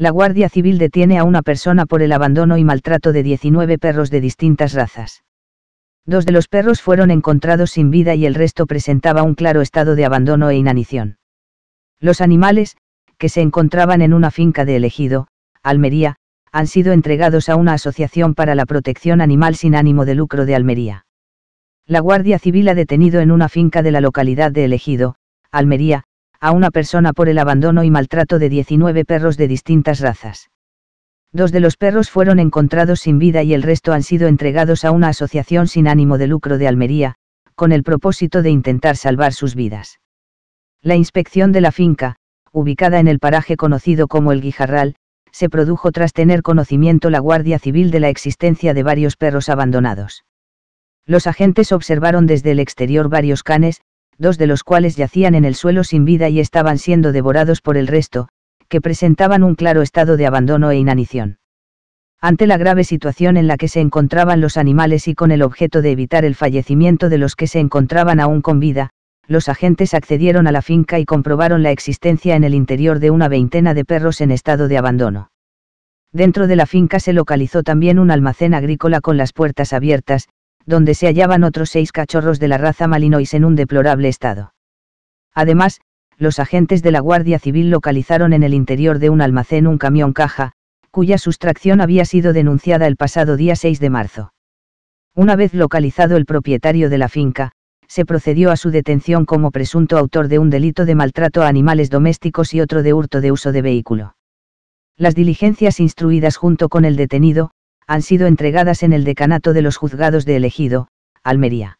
la Guardia Civil detiene a una persona por el abandono y maltrato de 19 perros de distintas razas. Dos de los perros fueron encontrados sin vida y el resto presentaba un claro estado de abandono e inanición. Los animales, que se encontraban en una finca de elegido, Almería, han sido entregados a una asociación para la protección animal sin ánimo de lucro de Almería. La Guardia Civil ha detenido en una finca de la localidad de Elegido, Almería, a una persona por el abandono y maltrato de 19 perros de distintas razas. Dos de los perros fueron encontrados sin vida y el resto han sido entregados a una asociación sin ánimo de lucro de Almería, con el propósito de intentar salvar sus vidas. La inspección de la finca, ubicada en el paraje conocido como el Guijarral, se produjo tras tener conocimiento la Guardia Civil de la existencia de varios perros abandonados. Los agentes observaron desde el exterior varios canes, dos de los cuales yacían en el suelo sin vida y estaban siendo devorados por el resto, que presentaban un claro estado de abandono e inanición. Ante la grave situación en la que se encontraban los animales y con el objeto de evitar el fallecimiento de los que se encontraban aún con vida, los agentes accedieron a la finca y comprobaron la existencia en el interior de una veintena de perros en estado de abandono. Dentro de la finca se localizó también un almacén agrícola con las puertas abiertas, donde se hallaban otros seis cachorros de la raza malinois en un deplorable estado. Además, los agentes de la Guardia Civil localizaron en el interior de un almacén un camión caja, cuya sustracción había sido denunciada el pasado día 6 de marzo. Una vez localizado el propietario de la finca, se procedió a su detención como presunto autor de un delito de maltrato a animales domésticos y otro de hurto de uso de vehículo. Las diligencias instruidas junto con el detenido, han sido entregadas en el decanato de los juzgados de elegido, Almería.